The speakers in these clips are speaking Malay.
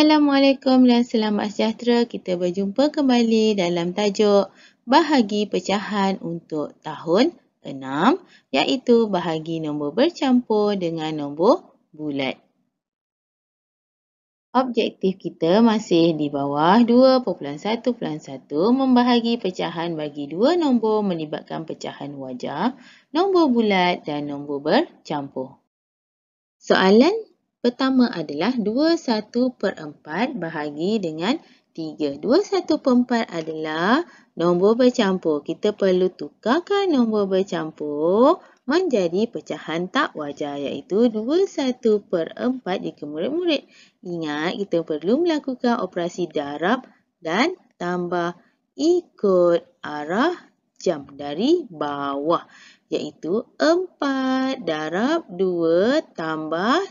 Assalamualaikum dan selamat sejahtera. Kita berjumpa kembali dalam tajuk bahagi pecahan untuk tahun 6 iaitu bahagi nombor bercampur dengan nombor bulat. Objektif kita masih di bawah 2.1.1 membahagi pecahan bagi dua nombor melibatkan pecahan wajah nombor bulat dan nombor bercampur. Soalan 3. Pertama adalah 21 per 4 bahagi dengan 3. 21 per 4 adalah nombor bercampur. Kita perlu tukarkan nombor bercampur menjadi pecahan tak wajar iaitu 21 per 4 jika murid-murid. Ingat kita perlu melakukan operasi darab dan tambah ikut arah jam dari bawah iaitu 4 darab 2 tambah 1.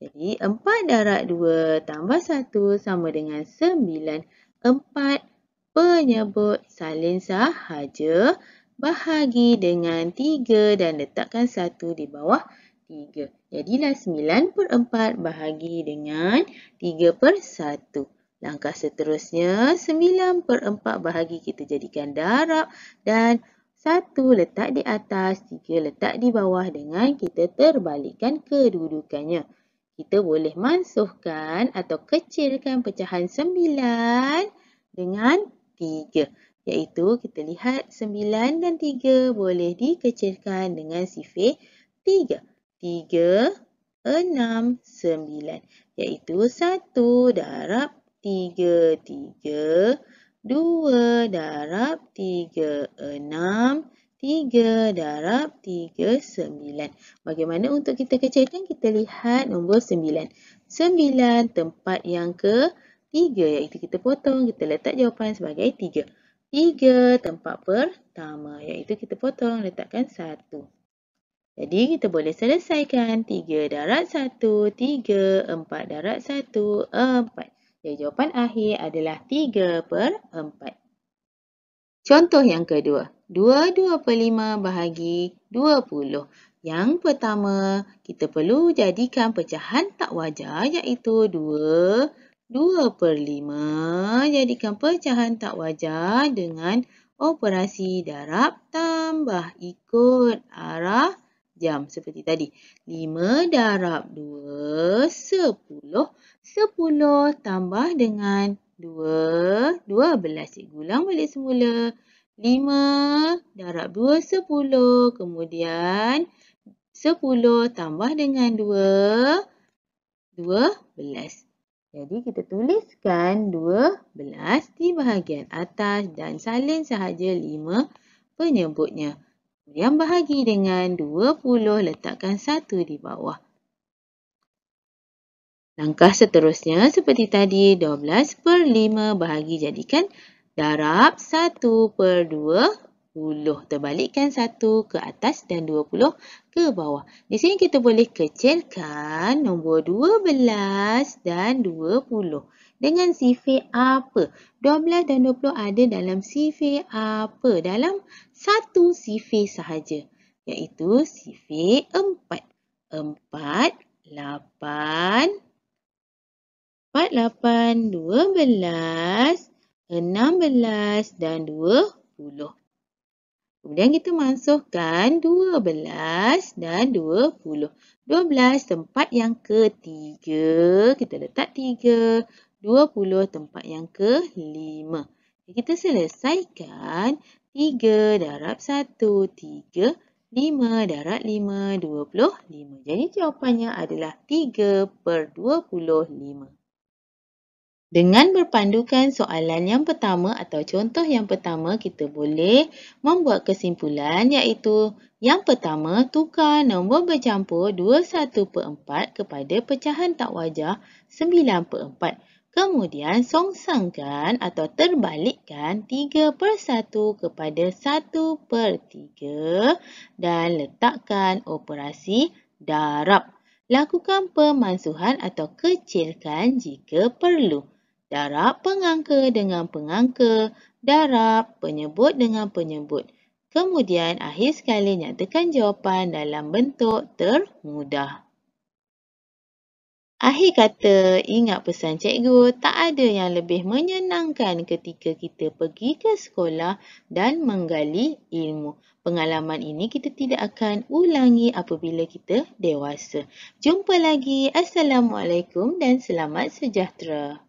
Jadi 4 darab 2 tambah 1 sama dengan 9. 4 penyebut salin sahaja bahagi dengan 3 dan letakkan 1 di bawah 3. Jadilah 9 per 4 bahagi dengan 3 per 1. Langkah seterusnya, 9 per 4 bahagi kita jadikan darab dan satu letak di atas, tiga letak di bawah dengan kita terbalikkan kedudukannya. Kita boleh mansuhkan atau kecilkan pecahan sembilan dengan tiga, Iaitu kita lihat sembilan dan tiga boleh dikecilkan dengan sifir tiga, tiga enam sembilan, Iaitu satu darab tiga tiga. 3. 2 darab 3, 6. 3 darab 3, 9. Bagaimana untuk kita kecilkan? Kita lihat nombor 9. 9 tempat yang ke 3 iaitu kita potong. Kita letak jawapan sebagai 3. 3 tempat pertama iaitu kita potong. Letakkan 1. Jadi kita boleh selesaikan 3 darab 1, 3, 4 darab 1, 4. Jadi jawapan akhir adalah 3 per 4. Contoh yang kedua. 2, 2 per 5 bahagi 20. Yang pertama, kita perlu jadikan pecahan tak wajar iaitu 2, 2 per 5. Jadikan pecahan tak wajar dengan operasi darab tambah ikut arah jam seperti tadi. 5 darab 2, 10. 10 tambah dengan 2, 12 cikgu ulang balik semula. 5 darab 2, 10. Kemudian 10 tambah dengan 2, 12. Jadi kita tuliskan 12 di bahagian atas dan salin sahaja 5 penyebutnya. Kemudian bahagi dengan 20, letakkan satu di bawah. Langkah seterusnya seperti tadi 12 per 5 bahagi jadikan darab 1 per 2 puluh. Terbalikkan 1 ke atas dan 20 ke bawah. Di sini kita boleh kecilkan nombor 12 dan 20. Dengan sifir apa? 12 dan 20 ada dalam sifir apa? Dalam satu sifir sahaja. Iaitu sifir 4. 4, 8, 8. 4, 8, 12, 16 dan 20. Kemudian kita masukkan 12 dan 20. 12 tempat yang ketiga. Kita letak 3. 20 tempat yang kelima. Kita selesaikan 3 darab 1, 3, 5 darab 5, 25. Jadi jawapannya adalah 3 per 25. Dengan berpandukan soalan yang pertama atau contoh yang pertama, kita boleh membuat kesimpulan iaitu yang pertama, tukar nombor bercampur 21 per 4 kepada pecahan tak wajar 9 per 4. Kemudian, songsangkan atau terbalikkan 3 per 1 kepada 1 per 3 dan letakkan operasi darab. Lakukan pemansuhan atau kecilkan jika perlu darab pengangka dengan pengangka, darab penyebut dengan penyebut. Kemudian akhir sekali nyatakan jawapan dalam bentuk termudah. Akhir kata, ingat pesan cikgu, tak ada yang lebih menyenangkan ketika kita pergi ke sekolah dan menggali ilmu. Pengalaman ini kita tidak akan ulangi apabila kita dewasa. Jumpa lagi. Assalamualaikum dan selamat sejahtera.